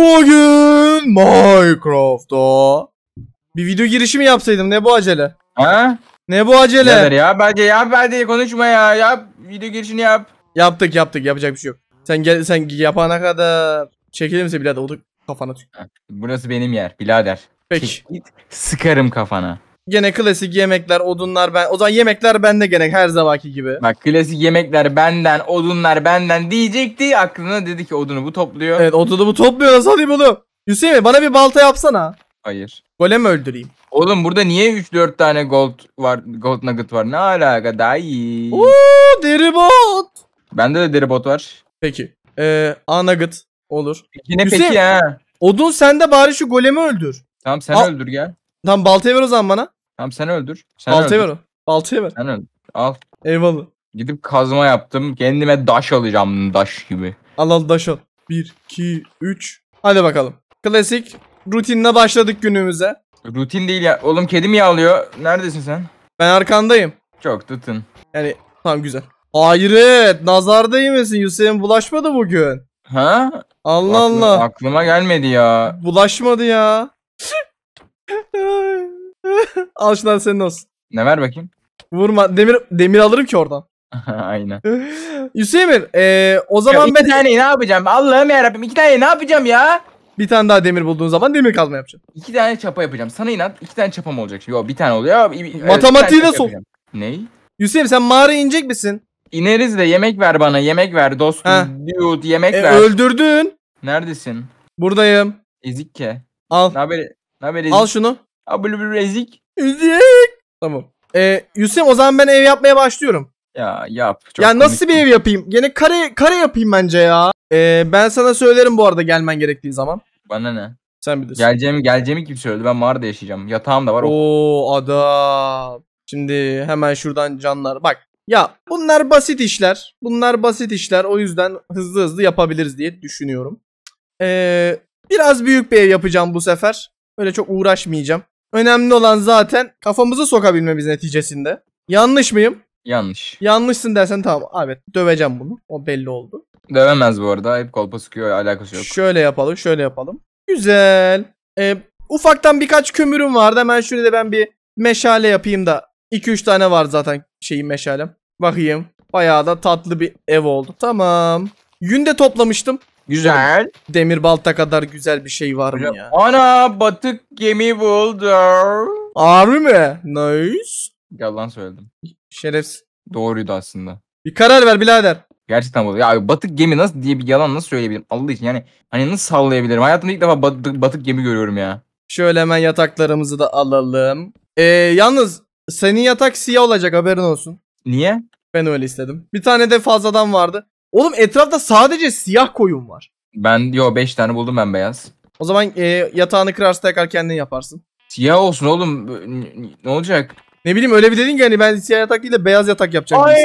Bugün Minecraft'ta bir video girişi yapsaydım ne bu acele? Ha? Ne bu acele? Neler ya bence yap bence konuşma ya yap video girişini yap. Yaptık yaptık yapacak bir şey yok. Sen gel sen yapana kadar çekilir misin birader? Oldu kafana tük. Burası benim yer birader. Peki. Çek, git, sıkarım kafana. Gene klasik yemekler, odunlar ben. O zaman yemekler bende gene her zamanki gibi. Bak klasik yemekler benden, odunlar benden diyecekti. Aklına dedi ki odunu bu topluyor. Evet odunu bu topluyor nasıl alayım onu? Hüseyin bana bir balta yapsana. Hayır. Golem öldüreyim. Oğlum burada niye 3-4 tane gold var, gold nugget var? Ne alaka daha iyi. Oo, deri bot. Bende de deri bot var. Peki. Ee, a nugget olur. Yine Hüseyin, peki ha. Odun sen de bari şu golemi öldür. Tamam sen Al. öldür gel. Tamam baltayı ver o zaman bana. Tamam sen öldür. Sen Baltayı ver öldür. o. Baltayı ver. Sen öldür. Al. Eyvallah. Gidip kazma yaptım. Kendime daş alacağım daş gibi. Al al daş al. 1, 2, 3. Hadi bakalım. Klasik rutinle başladık günümüze. Rutin değil ya. Oğlum kedi mi yağlıyor? Neredesin sen? Ben arkandayım. Çok tutun. Yani tamam güzel. Hayret nazar değmesin Hüseyin bulaşmadı bugün. Ha? Allah Aklım, Allah. Aklıma gelmedi ya. Bulaşmadı ya. Al şundan senin olsun. Ne ver bakayım? Vurma. Demir demir alırım ki oradan. Aynen. Hüseyin ee, o zaman ya ben... tane ne yapacağım? Allah'ım yarabbim iki tane ne yapacağım ya? Bir tane daha demir bulduğun zaman demir kazma yapacağım. İki tane çapa yapacağım. Sana inat iki tane çapam olacak. Yo bir tane oluyor. Evet, Matematiği de sok. Ney? Hüseyin sen mağara inecek misin? İneriz de yemek ver bana. Yemek ver dostum. Ha. Dude yemek e, ver. Öldürdün. Neredesin? Buradayım. Ezikke. Al. Ne haber? Ne haber Al şunu bir ezik. Ezik. Tamam. Ee, Yusuf o zaman ben ev yapmaya başlıyorum. Ya yap. Çok ya nasıl bir ev yapayım? Gene kare kare yapayım bence ya. Ee, ben sana söylerim bu arada gelmen gerektiği zaman. Bana ne? Sen bilirsin. Geleceğimi, geleceğimi kim söyledi? Ben mağarada yaşayacağım. Yatağım da var. Oo adam. Şimdi hemen şuradan canlar. Bak ya bunlar basit işler. Bunlar basit işler. O yüzden hızlı hızlı yapabiliriz diye düşünüyorum. Ee, biraz büyük bir ev yapacağım bu sefer. Öyle çok uğraşmayacağım. Önemli olan zaten kafamızı sokabilmemiz neticesinde. Yanlış mıyım? Yanlış. Yanlışsın dersen tamam. Evet döveceğim bunu. O belli oldu. Dövemez bu arada. Hep kolpa sıkıyor. Alakası yok. Şöyle yapalım. Şöyle yapalım. Güzel. Ee, ufaktan birkaç kömürüm vardı. Hemen şurada ben bir meşale yapayım da. 2-3 tane var zaten şeyin meşalem. Bakayım. Bayağı da tatlı bir ev oldu. Tamam. Yün de toplamıştım. Güzel. Demir balta kadar güzel bir şey var mı ya? Ana batık gemi buldum. Harbi mi? Nice. Yalan söyledim. Şerefsiz. Doğruydu aslında. Bir karar ver birader. Gerçekten bu. Ya batık gemi nasıl diye bir yalan nasıl söyleyebilirim? Allah için yani hani nasıl sallayabilirim? Hayatımda ilk defa batık, batık gemi görüyorum ya. Şöyle hemen yataklarımızı da alalım. Ee, yalnız senin yatak siyah olacak haberin olsun. Niye? Ben öyle istedim. Bir tane de fazladan vardı. Oğlum etrafta sadece siyah koyun var. Ben yo 5 tane buldum ben beyaz. O zaman e, yatağını kırarsın tekrar kendin yaparsın. Siyah olsun oğlum. Ne olacak? Ne bileyim öyle bir dedin ki hani ben siyah yatak değil de beyaz yatak yapacağım. Ay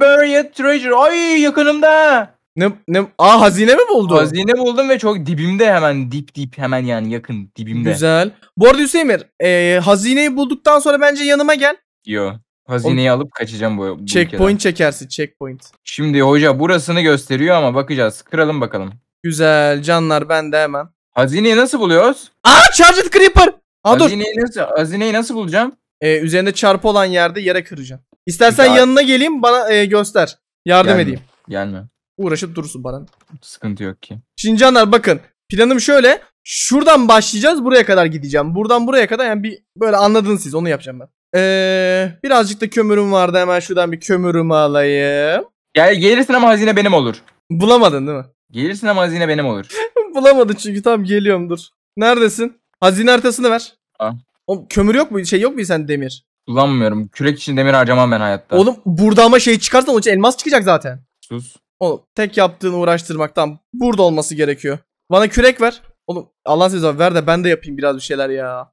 buried treasure. Ay yakınımda. Ne, ne, aa hazine mi buldun? Hazine buldum ve çok dibimde hemen dip dip hemen yani yakın dibimde. Güzel. Bu arada Hüseyin e, hazineyi bulduktan sonra bence yanıma gel. Yo. Hazineyi alıp kaçacağım bu, bu Checkpoint ülkeden. çekersin checkpoint. Şimdi hoca burasını gösteriyor ama bakacağız. Kıralım bakalım. Güzel canlar ben de hemen. Hazineyi nasıl buluyoruz? Aa Charged Creeper. Aa, dur. hazineyi nasıl, hazineyi nasıl bulacağım? Ee, üzerinde çarpı olan yerde yere kıracağım. İstersen Daha... yanına geleyim bana e, göster. Yardım Gelme. edeyim. Gelme. Uğraşıp durursun bana. Sıkıntı yok ki. Şimdi canlar bakın. Planım şöyle. Şuradan başlayacağız buraya kadar gideceğim. Buradan buraya kadar yani bir böyle anladınız siz onu yapacağım ben. Ee, birazcık da kömürüm vardı. Hemen şuradan bir kömürümü alayım. Gel gelirsin ama hazine benim olur. Bulamadın değil mi? Gelirsin ama hazine benim olur. Bulamadın çünkü tam geliyorum dur. Neredesin? Hazine haritasını ver. Ha. Oğlum, kömür yok mu? Şey yok mu sen demir? Kullanmıyorum. Kürek için demir harcamam ben hayatta. Oğlum burada ama şey çıkarsan onun için elmas çıkacak zaten. Sus. Oğlum tek yaptığını uğraştırmaktan burada olması gerekiyor. Bana kürek ver. Oğlum Allah size ver de ben de yapayım biraz bir şeyler ya.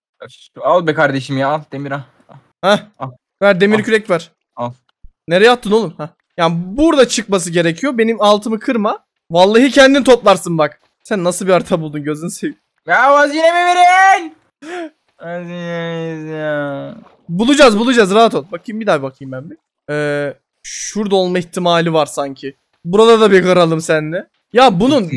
Al be kardeşim ya al demir ha. Heh. Ver demir Al. kürek ver. Al. Nereye attın oğlum? Heh. Yani burada çıkması gerekiyor. Benim altımı kırma. Vallahi kendin toplarsın bak. Sen nasıl bir harita buldun gözünü seveyim. Ya vaziyemi verin. bulacağız bulacağız rahat ol. Bakayım bir daha bakayım ben bir. Ee, şurada olma ihtimali var sanki. Burada da bir kıralım seninle. Ya bunun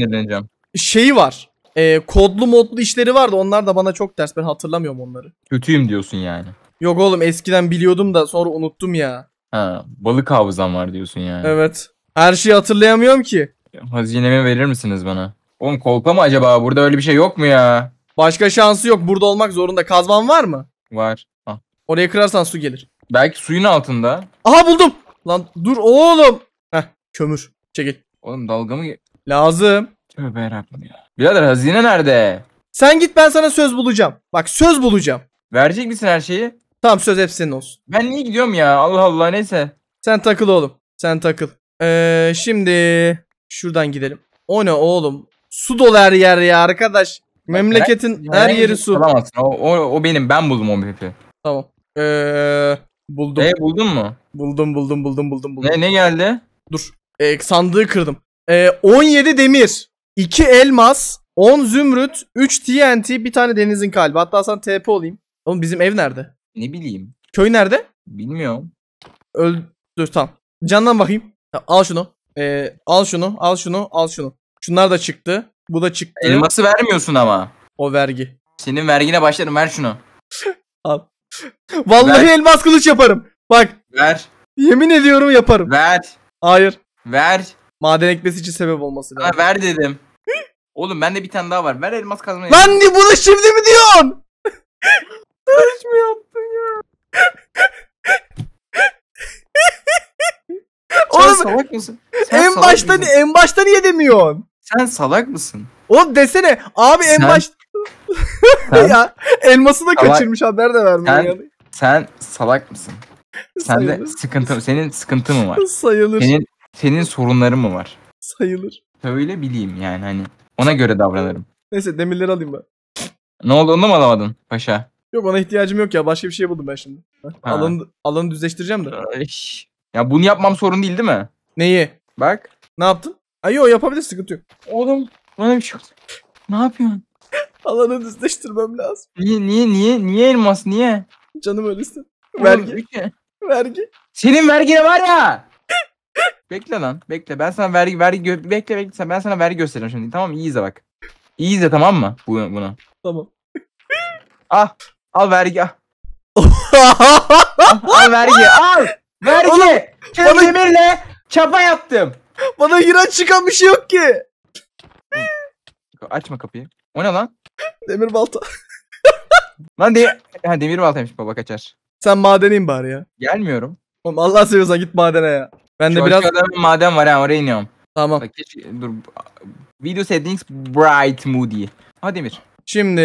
şeyi var. E, kodlu modlu işleri vardı. Onlar da bana çok ters. Ben hatırlamıyorum onları. Kötüyüm diyorsun yani. Yok oğlum eskiden biliyordum da sonra unuttum ya. Ha, balık hafızam var diyorsun yani. Evet. Her şeyi hatırlayamıyorum ki. Hazinemi verir misiniz bana? Oğlum kolpa mı acaba? Burada öyle bir şey yok mu ya? Başka şansı yok. Burada olmak zorunda. Kazman var mı? Var. Ha ah. Oraya kırarsan su gelir. Belki suyun altında. Aha buldum. Lan dur oğlum. Heh kömür. Çekil. Oğlum dalga mı? Lazım. Tövbe ya. Birader hazine nerede? Sen git ben sana söz bulacağım. Bak söz bulacağım. Verecek misin her şeyi? Tamam söz hep olsun. Ben niye gidiyorum ya? Allah Allah neyse. Sen takıl oğlum. Sen takıl. Ee, şimdi şuradan gidelim. O ne oğlum? Su dolu her yer ya arkadaş. Memleketin ben, her yeri su. Alamazsın. O, o, o benim. Ben buldum o pipi. Tamam. Ee, buldum. Ne buldun mu? Buldum buldum buldum buldum. buldum. Ne, ne geldi? Dur. Ee, sandığı kırdım. Ee, 17 demir. 2 elmas. 10 zümrüt. 3 TNT. Bir tane denizin kalbi. Hatta sen TP olayım. Oğlum bizim ev nerede? Ne bileyim. Köy nerede? Bilmiyorum. Öldü tamam. Candan bakayım. al şunu. Ee, al şunu, al şunu, al şunu. Şunlar da çıktı. Bu da çıktı. Elması vermiyorsun ama. O vergi. Senin vergine başlarım ver şunu. al. Vallahi ver. elmas kılıç yaparım. Bak. Ver. Yemin ediyorum yaparım. Ver. Hayır. Ver. Maden ekmesi için sebep olması lazım. ver dedim. Oğlum bende bir tane daha var. Ver elmas kazmayı. Lan bunu şimdi mi diyorsun? Karışmıyorum. Sen salak mısın? Sen en salak başta mısın? en başta niye demiyorsun? Sen salak mısın? Oğlum desene abi en Sen- baş Sen- ya elması da Salak- kaçırmış haber de vermiyor. Sen- Sen salak mısın? Sen de sıkıntı senin sıkıntı mı var? sayılır. Senin senin sorunların mı var? sayılır. Söyle bileyim yani hani ona göre davranırım. Neyse demirleri alayım ben. Ne oldu onu mu alamadın paşa? Yok ona ihtiyacım yok ya. Başka bir şey buldum ben şimdi. Ha. Alanı, alanı düzleştireceğim de. Ay. Ya bunu yapmam sorun değil değil mi? Neyi? Bak. Ne yaptın? Ay yok yapabilir sıkıntı yok. Oğlum bana bir şey oldu. Ne yapıyorsun? Alanı düzleştirmem lazım. Niye niye niye niye elmas niye? Canım öyle istedi. Vergi. Şey- vergi. Senin vergine var ya. bekle lan bekle ben sana vergi vergi bekle bekle sen- ben sana vergi göstereceğim şimdi tamam iyi izle bak. İyi izle tamam mı bu, bunu? Tamam. Ah Al vergi al. al vergi al. Vergi. Oğlum, bana... demirle çapa yaptım. Bana giren çıkan bir şey yok ki. Açma kapıyı. O ne lan? Demir balta. lan de ha, demir baltaymış baba kaçar. Sen madeneyim bari ya. Gelmiyorum. Oğlum Allah seviyorsan git madene ya. Ben de Şu biraz... Aşağıda maden var ha oraya iniyorum. Tamam. Bak, dur. Video settings bright moody. Ha demir. Şimdi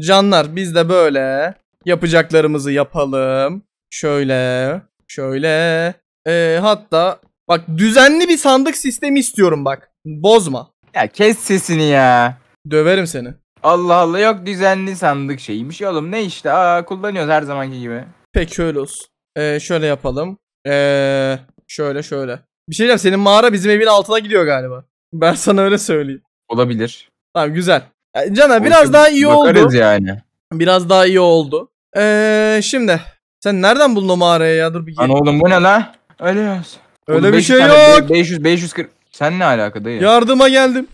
Canlar biz de böyle yapacaklarımızı yapalım. Şöyle, şöyle. Ee, hatta bak düzenli bir sandık sistemi istiyorum bak. Bozma. Ya kes sesini ya. Döverim seni. Allah Allah yok düzenli sandık şeymiş oğlum ne işte aa kullanıyoruz her zamanki gibi. Peki öyle olsun. Ee, şöyle yapalım. Ee, şöyle şöyle. Bir şey diyeceğim senin mağara bizim evin altına gidiyor galiba. Ben sana öyle söyleyeyim. Olabilir. Tamam güzel. Cana biraz daha iyi oldu. yani. Biraz daha iyi oldu. Ee, şimdi sen nereden buldun mağarayı ya? Dur bir gel. oğlum bu ne la? Öyle yaz. Öyle bir şey yok. 500 540. Sen ne alaka dayı? Yardıma geldim.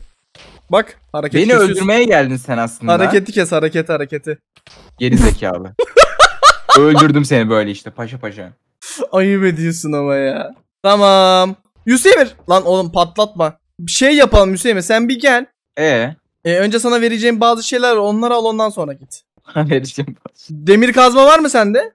Bak hareket Beni kesiyorsun. öldürmeye geldin sen aslında. Hareketi kes hareketi hareketi. Geri zekalı. Öldürdüm seni böyle işte paşa paşa. Ayıp ediyorsun ama ya. Tamam. Hüseyin lan oğlum patlatma. Bir şey yapalım Hüseyin sen bir gel. Ee? Ee, önce sana vereceğim bazı şeyler Onları al ondan sonra git. Vereceğim. Demir kazma var mı sende?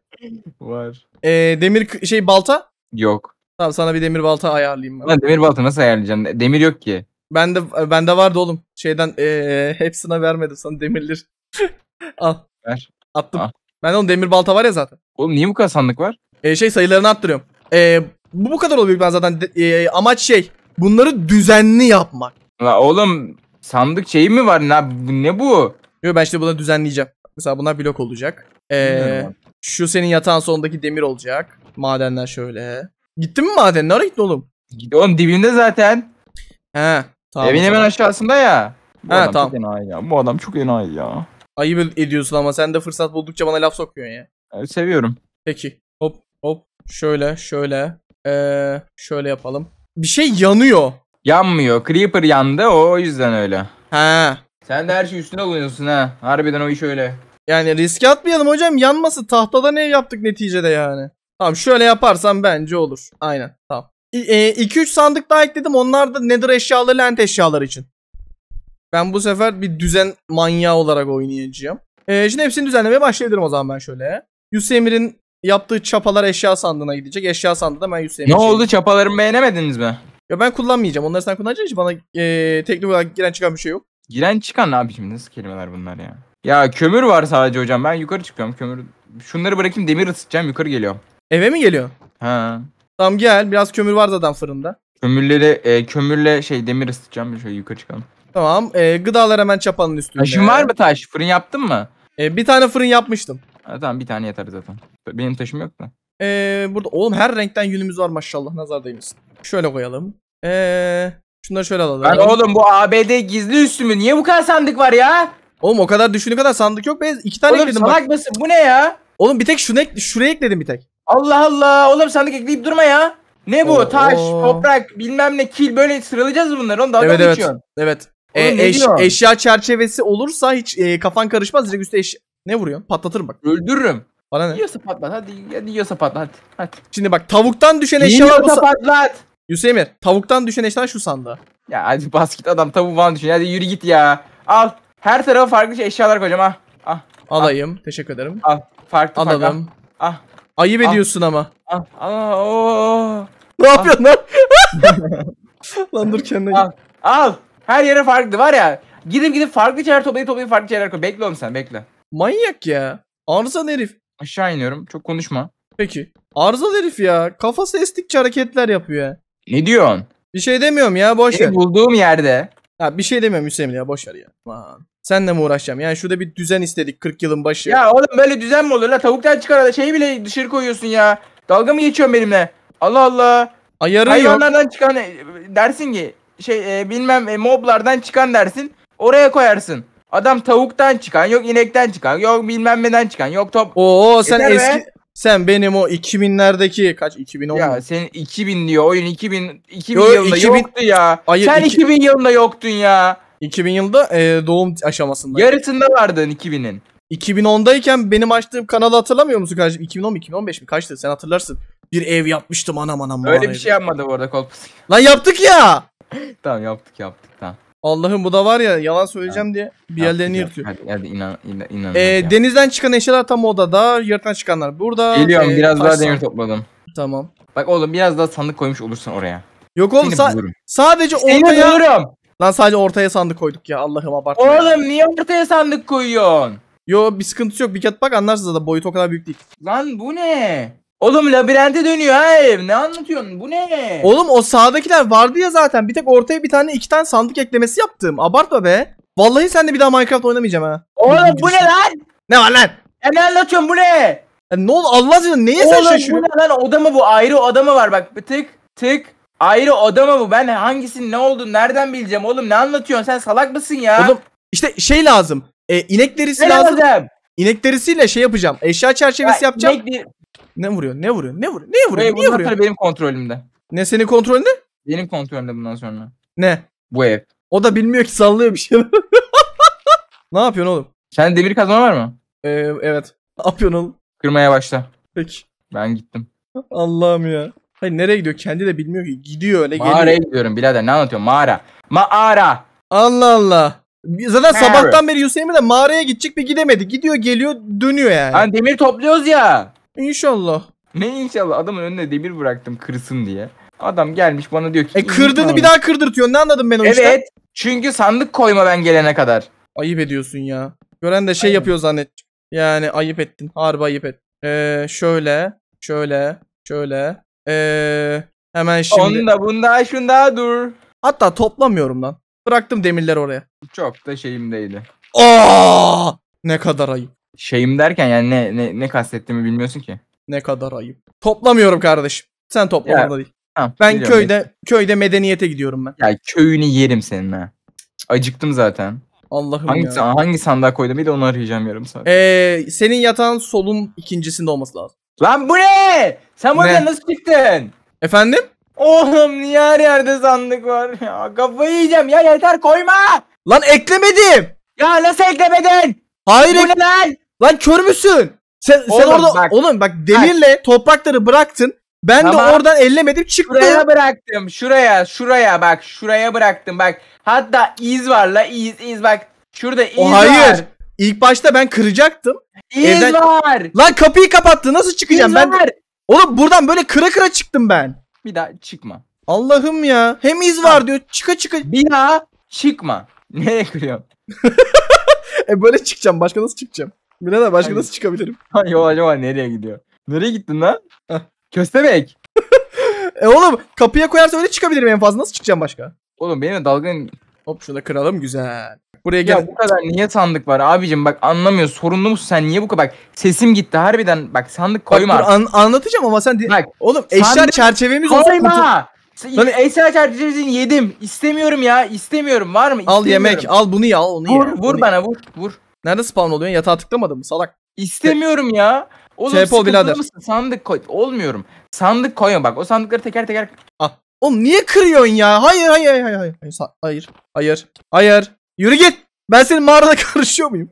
Var. Ee, demir şey balta? Yok. Tamam sana bir demir balta ayarlayayım ben. Lan demir balta nasıl ayarlayacaksın? Demir yok ki. Ben de e, ben de vardı oğlum. Şeyden ee, hepsine vermedim sana demirler. al. Ver. Attım. Al. Ben de oğlum demir balta var ya zaten. Oğlum niye bu kadar sandık var? Ee, şey sayılarını attırıyorum. Ee, bu bu kadar oluyor ben zaten. De, e, amaç şey bunları düzenli yapmak. La oğlum Sandık şeyi mi var? Ne, ne bu? Yo, ben şimdi bunu düzenleyeceğim. Mesela bunlar blok olacak. Ee, şu senin yatağın sondaki demir olacak. Madenler şöyle. Gittin mi maden? Nereye gittin oğlum? Oğlum dibimde zaten. He. Tamam Evin hemen aşağısında ya. Bu He adam tamam. çok enayi ya. Bu adam çok enayi ya. Ayıp ediyorsun ama sen de fırsat buldukça bana laf sokuyorsun ya. Evet, seviyorum. Peki. Hop hop. Şöyle şöyle. Ee, şöyle yapalım. Bir şey yanıyor. Yanmıyor. Creeper yandı o, yüzden öyle. Ha. Sen de her şey üstüne alıyorsun ha. Harbiden o iş öyle. Yani riske atmayalım hocam. Yanması tahtada ne yaptık neticede yani. Tamam şöyle yaparsam bence olur. Aynen tamam. 2-3 e, sandık daha ekledim. Onlar da nether eşyaları lent eşyaları için. Ben bu sefer bir düzen manyağı olarak oynayacağım. E, şimdi hepsini düzenlemeye başlayabilirim o zaman ben şöyle. Yusemir'in yaptığı çapalar eşya sandığına gidecek. Eşya sandığı da ben Yusemir'e... Ne oldu çapalarımı beğenemediniz mi? Ya ben kullanmayacağım. Onları sen kullanacaksın hiç bana e, teknik olarak giren çıkan bir şey yok. Giren çıkan ne abi nasıl kelimeler bunlar ya? Ya kömür var sadece hocam. Ben yukarı çıkıyorum. Kömür şunları bırakayım demir ısıtacağım. Yukarı geliyorum. Eve mi geliyor? Ha. Tamam gel. Biraz kömür var zaten fırında. Kömürleri e, kömürle şey demir ısıtacağım. Şöyle yukarı çıkalım. Tamam. E, gıdalar hemen çapanın üstünde. Taşın var mı taş? Fırın yaptın mı? E, bir tane fırın yapmıştım. Ha, tamam bir tane yeter zaten. Benim taşım yok da. E, burada oğlum her renkten yünümüz var maşallah. Nazar Nazardaymışsın. Şöyle koyalım. Eee şunları şöyle alalım. Ben oğlum bu ABD gizli üssü mü? Niye bu kadar sandık var ya? Oğlum o kadar düşündüğün kadar sandık yok be. İki tane oğlum, ekledim salak bak. mısın? Bu ne ya? Oğlum bir tek şuna, şuraya ekledim bir tek. Allah Allah. Oğlum sandık ekleyip durma ya. Ne bu? Oo. Taş, toprak, bilmem ne, kil böyle sıralayacağız bunları. Onu da evet, evet. Evet. Oğlum, e, eş, diyor? eşya çerçevesi olursa hiç e, kafan karışmaz. Direkt üstte eş... Ne vuruyorsun? Patlatırım bak. Öldürürüm. Bana ne? Yiyorsa patlat hadi. Hadi yiyorsa patlat hadi. hadi. Şimdi bak tavuktan düşen eşyalar... Yiyorsa patlat. Hüseyin Emir, tavuktan düşen eşyalar şu sandığı. Ya hadi bas git adam tavuğu falan düşün. Hadi yürü git ya. Al. Her tarafa farklı şey, eşyalar koyacağım ha. Ah. ah. Alayım. Al. Teşekkür ederim. Al. Farklı Alalım. Farklı. Ah, ah. Ayıp al. Ah. ediyorsun ama. Al. Al. Oo. Ne al. yapıyorsun lan? lan dur kendine al. git. Al. Her yere farklı var ya. Gidip gidip farklı şeyler toplayıp toplayıp farklı şeyler koy. Bekle oğlum sen bekle. Manyak ya. Arıza herif. Aşağı iniyorum. Çok konuşma. Peki. Arıza herif ya. Kafası estikçe hareketler yapıyor ya. Ne diyorsun? Bir şey demiyorum ya boş ver. bulduğum yerde. Ha bir şey demiyorum Hüseyin ya boş ver ya. Aman. Senle mi uğraşacağım? Yani şurada bir düzen istedik 40 yılın başı. Ya oğlum böyle düzen mi olur la? Tavuktan çıkar da şeyi bile dışarı koyuyorsun ya. Dalga mı geçiyorsun benimle? Allah Allah. Ayarın Hayvanlardan yok. çıkan e, dersin ki şey e, bilmem e, moblardan çıkan dersin. Oraya koyarsın. Adam tavuktan çıkan, yok inekten çıkan, yok bilmem neden çıkan, yok top. Oo sen Yeter eski be. Sen benim o 2000'lerdeki kaç 2010 Ya sen 2000 diyor oyun 2000 2000 Yo, yılında 2000 yoktu ya. Hayır, Sen iki- 2000 yılında yoktun ya. 2000 yılında e, doğum aşamasında. Yarısında vardın 2000'in. 2010'dayken benim açtığım kanalı hatırlamıyor musun kardeşim? 2010 2015 mi kaçtı sen hatırlarsın. Bir ev yapmıştım anam anam. Öyle anam. bir şey yapmadı bu arada kolpası. Lan yaptık ya. tamam yaptık yaptık tamam. Allah'ım bu da var ya yalan söyleyeceğim diye bir yerlerini yırtıyor. Hadi, hadi inan, inan, inan. Ee, denizden çıkan eşyalar tam odada. yırtan çıkanlar burada. Geliyorum Ee, biraz daha demir topladım. Tamam. Bak oğlum biraz daha sandık koymuş olursun oraya. Yok oğlum sa- bulurum. sadece Seni ortaya... bulurum. Lan sadece ortaya sandık koyduk ya Allah'ım abartma. ya. Oğlum niye ortaya sandık koyuyorsun? Yo bir sıkıntısı yok. Bir kat bak anlarsınız da boyut o kadar büyük değil. Lan bu ne? Oğlum labirente dönüyor ha ev. Ne anlatıyorsun? Bu ne? Oğlum o sağdakiler vardı ya zaten. Bir tek ortaya bir tane iki tane sandık eklemesi yaptım. Abartma be. Vallahi sen de bir daha Minecraft oynamayacağım ha. Oğlum bu ne lan? Ne var lan? Ya ne anlatıyorsun bu ne? Ya e, ne oldu Allah aşkına neye sen Oğlum bu ne lan oda mı bu? Ayrı oda mı var? Bak tık tık. Ayrı oda mı bu? Ben hangisinin ne olduğunu nereden bileceğim oğlum? Ne anlatıyorsun? Sen salak mısın ya? Oğlum işte şey lazım. E, inek derisi ne lazım. lazım? İnek derisiyle şey yapacağım. Eşya çerçevesi yapacağım. inek ne vuruyor? Ne vuruyor? Ne vuruyor? Ne vuruyor? Hey, Niye vuruyor? benim kontrolümde. Ne senin kontrolünde? Benim kontrolümde bundan sonra. Ne? Bu ev. O da bilmiyor ki sallıyor bir şey. ne yapıyorsun oğlum? Sen demir kazma var mı? Ee, evet. Ne yapıyorsun oğlum? Kırmaya başla. Peki. Ben gittim. Allah'ım ya. Hayır nereye gidiyor? Kendi de bilmiyor ki. Gidiyor öyle geliyor. Mağaraya gidiyorum birader. Ne anlatıyorsun? Mağara. Mağara. Allah Allah. Zaten sabahtan beri Hüseyin de mağaraya gidecek bir gidemedi. Gidiyor geliyor dönüyor yani. Hani demir topluyoruz ya. İnşallah. Ne inşallah adamın önüne demir bıraktım kırsın diye. Adam gelmiş bana diyor ki. E kırdığını bir daha kırdırtıyorsun ne anladım ben o evet, işten? Evet çünkü sandık koyma ben gelene kadar. Ayıp ediyorsun ya. Gören de şey Aynen. yapıyor zannet. Yani ayıp ettin harbi ayıp et. Ee, şöyle şöyle şöyle. Ee, hemen şimdi. Onda bunda şunda dur. Hatta toplamıyorum lan. Bıraktım demirler oraya. Çok da şeyimdeydi. Aa! Ne kadar ayıp. Şeyim derken yani ne, ne, ne kastettiğimi bilmiyorsun ki. Ne kadar ayıp. Toplamıyorum kardeşim. Sen toplamada değil. ben biliyorum. köyde köyde medeniyete gidiyorum ben. Ya köyünü yerim seninle. Acıktım zaten. Allah'ım hangi, ya. Hangi sandığa koydum bir de onu arayacağım yarım saat. Ee, senin yatağın solun ikincisinde olması lazım. Lan bu ne? Sen buraya nasıl çıktın? Efendim? Oğlum niye her yerde sandık var ya? Kafayı yiyeceğim ya yeter koyma. Lan eklemedim. Ya nasıl eklemedin? Hayır. Bu ne lan? Lan kör müsün? Sen, oğlum, sen orada bak, oğlum bak demirle bak. toprakları bıraktın. Ben tamam. de oradan ellemedim çıktım. Şuraya bıraktım. Şuraya, şuraya bak. Şuraya bıraktım bak. Hatta iz var la iz iz bak. Şurada iz o, hayır. var. Hayır. İlk başta ben kıracaktım. İz Evden... var. Lan kapıyı kapattı. Nasıl çıkacağım iz ben? Var. Oğlum buradan böyle kıra kıra çıktım ben. Bir daha çıkma. Allah'ım ya. Hem iz var diyor. Çıka çıka. Bir daha çıkma. Nereye kırıyorsun? e böyle çıkacağım. Başka nasıl çıkacağım? Birader başka Hayır. nasıl çıkabilirim? yo acaba nereye gidiyor? Nereye gittin lan? Heh. Köstebek. e oğlum kapıya koyarsa öyle çıkabilirim en fazla. Nasıl çıkacağım başka? Oğlum benimle dalgın... Hop şunu da kıralım güzel. Buraya gel. Ya bu kadar niye sandık var abicim bak anlamıyor sorunlu musun sen niye bu kadar bak sesim gitti harbiden bak sandık koyma. Bak, dur, an- anlatacağım ama sen bak, oğlum eşya sandık... çerçevemiz olsa koyma. Hani- eşya çerçevesini yedim. istemiyorum ya. istemiyorum Var mı? İstemiyorum. Al yemek. Al bunu ya. Al onu vur, Vur bana ya. vur. Vur. Nerede spawn oluyorsun? Yatağa tıklamadın mı salak? İstemiyorum ya. Oğlum Tepo sıkıntılı birader. mısın? Sandık koy. Olmuyorum. Sandık koyun bak. O sandıkları teker teker. Ah. Oğlum niye kırıyorsun ya? Hayır hayır hayır hayır. Hayır. sa- Hayır. Hayır. Hayır. Yürü git. Ben senin mağarada karışıyor muyum?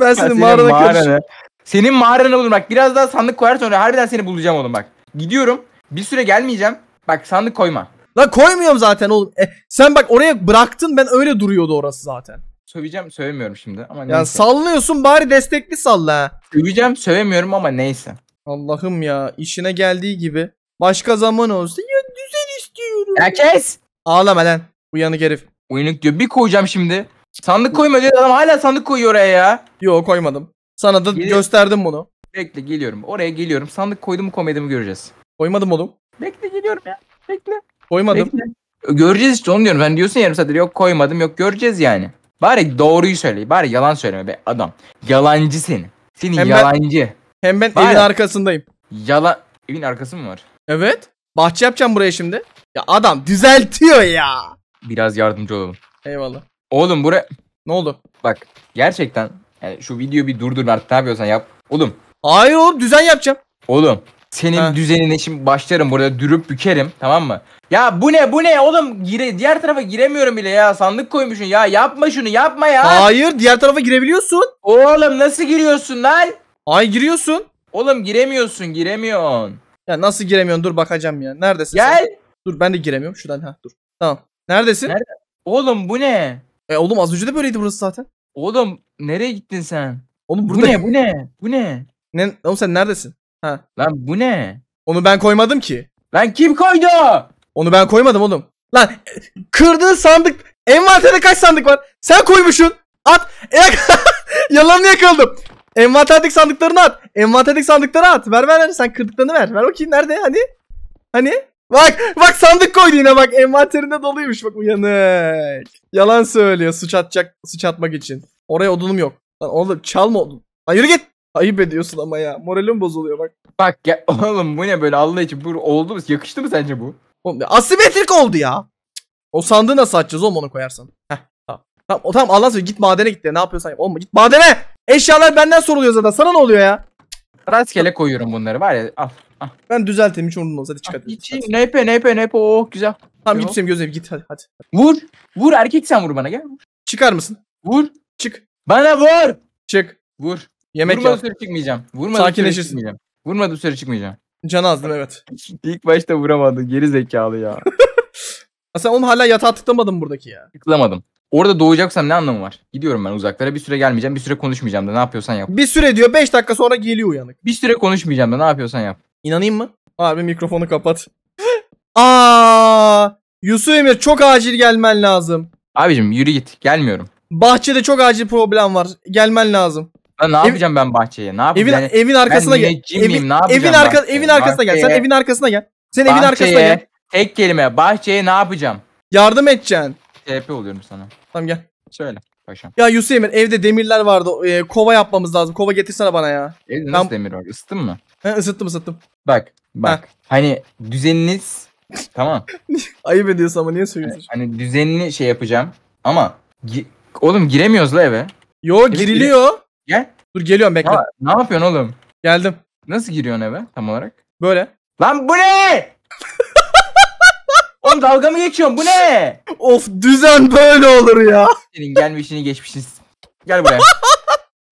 ben Ya senin mağarada karışıyorum. Senin mağaranı oğlum bak. Biraz daha sandık koyarsan öyle harbiden seni bulacağım oğlum bak. Gidiyorum. Bir süre gelmeyeceğim. Bak sandık koyma. la koymuyorum zaten oğlum. E, sen bak oraya bıraktın ben öyle duruyordu orası zaten söveceğim sövemiyorum şimdi ama neyse. Ya sallıyorsun bari destekli salla ha. Söveceğim sövemiyorum ama neyse. Allah'ım ya işine geldiği gibi. Başka zaman olsun. ya düzen istiyorum. Ya kes. Ağlama lan uyanık herif. Uyanık diyor bir koyacağım şimdi. Sandık koyma diyor adam hala sandık koyuyor oraya ya. Yo koymadım. Sana da Gel- gösterdim bunu. Bekle geliyorum oraya geliyorum sandık koydum mu koymadı mı göreceğiz. Koymadım oğlum. Bekle geliyorum ya bekle. Koymadım. Bekle. Göreceğiz işte onu diyorum. Ben diyorsun yarım saattir yok koymadım yok göreceğiz yani. Bari doğruyu söyle. Bari yalan söyleme be adam. Yalancı seni. Seni Hem ben- yalancı. Hem ben Var evin arkasındayım. Yalan. Evin arkası mı var? Evet. Bahçe yapacağım buraya şimdi. Ya adam düzeltiyor ya. Biraz yardımcı olalım. Eyvallah. Oğlum buraya Ne oldu? bak gerçekten yani şu videoyu bir durdur artık ne yapıyorsan yap. Oğlum Hayır oğlum düzen yapacağım. oğlum senin ha. düzenine şimdi başlarım burada dürüp bükerim tamam mı? Ya bu ne bu ne oğlum gire, diğer tarafa giremiyorum bile ya sandık koymuşsun ya yapma şunu yapma ya. Hayır diğer tarafa girebiliyorsun. Oğlum nasıl giriyorsun lan? Ay giriyorsun. Oğlum giremiyorsun giremiyorsun. Ya nasıl giremiyorsun dur bakacağım ya neredesin Gel. sen? Dur ben de giremiyorum şuradan ha dur. Tamam neredesin? Nerede? Oğlum bu ne? E oğlum az önce de böyleydi burası zaten. Oğlum nereye gittin sen? Oğlum burada... Bu ne bu ne bu ne? ne? Oğlum sen neredesin? Ha. Lan bu ne? Onu ben koymadım ki. Lan kim koydu? Onu ben koymadım oğlum. Lan kırdığın sandık. Envanterde kaç sandık var? Sen koymuşsun. At. E, yalanını yakaladım. Envanterdeki sandıklarını at. Envanterdeki sandıkları at. Ver ver ver. Sen kırdıklarını ver. Ver bakayım nerede? Hani? Hani? Bak bak sandık koydu yine bak envanterinde doluymuş bak uyanık. Yalan söylüyor suç atacak suç atmak için. Oraya odunum yok. Lan oğlum çalma odun. Lan yürü git. Ayıp ediyorsun ama ya. Moralim bozuluyor bak. Bak ya oğlum bu ne böyle Allah için bu oldu mu? Yakıştı mı sence bu? Oğlum, ya, asimetrik oldu ya. O sandığı nasıl açacağız oğlum onu koyarsan? Heh. Tamam. Tamam, o, tamam Allah'ın git madene git de ne yapıyorsan yap. Oğlum git madene. Eşyalar benden soruluyor zaten. Sana ne oluyor ya? Rastgele koyuyorum bunları var ya al. al. Ben düzelteyim hiç umurumda olmaz hadi çıkart. Gideyim nepe nepe nepe oh güzel. Tamam git Hüseyin Gözdevi git hadi, hadi. Vur. Vur erkek sen vur bana gel. Çıkar mısın? Vur. Çık. Bana vur. Çık. Vur. Yemek Vurmadığı süre çıkmayacağım. Vurmadığı Sakinleşirsin. süre çıkmayacağım. Vurmadığı süre çıkmayacağım. Can azdım evet. İlk başta vuramadı. Geri zekalı ya. Sen oğlum hala yatağa tıklamadın buradaki ya. Tıklamadım. Orada doğacaksam ne anlamı var? Gidiyorum ben uzaklara. Bir süre gelmeyeceğim. Bir süre konuşmayacağım da ne yapıyorsan yap. Bir süre diyor 5 dakika sonra geliyor uyanık. Bir süre konuşmayacağım da ne yapıyorsan yap. İnanayım mı? Abi mikrofonu kapat. Aa! Yusuf Emir çok acil gelmen lazım. Abicim yürü git. Gelmiyorum. Bahçede çok acil problem var. Gelmen lazım. Lan ne ev, yapacağım ben bahçeye? Ne yapacağım? Evin, yani, evin arkasına gel. Evin, ne evin, arka, bahçeye? evin arkasına bahçeye, gel. Sen evin arkasına gel. Sen bahçeye, evin arkasına gel. Tek kelime. Bahçeye ne yapacağım? Yardım edeceksin. TP oluyorum sana. Tamam gel. Söyle. Paşam. Ya Yusuf Emir evde demirler vardı. Ee, kova yapmamız lazım. Kova getirsene bana ya. Evde nasıl demir var? Isıttın mı? He ısıttım ısıttım. Bak bak. Ha. Hani düzeniniz tamam. Ayıp ediyorsun ama niye söylüyorsun? Hani, hani düzenini şey yapacağım ama gi... oğlum giremiyoruz la eve. Yo evet, giriliyor. Gel. Dur geliyorum bekle. Ya, ne yapıyorsun oğlum? Geldim. Nasıl giriyorsun eve tam olarak? Böyle. Lan bu ne? oğlum dalga mı geçiyorsun bu ne? of düzen böyle olur ya. Senin gelmişini geçmişiz. Gel buraya.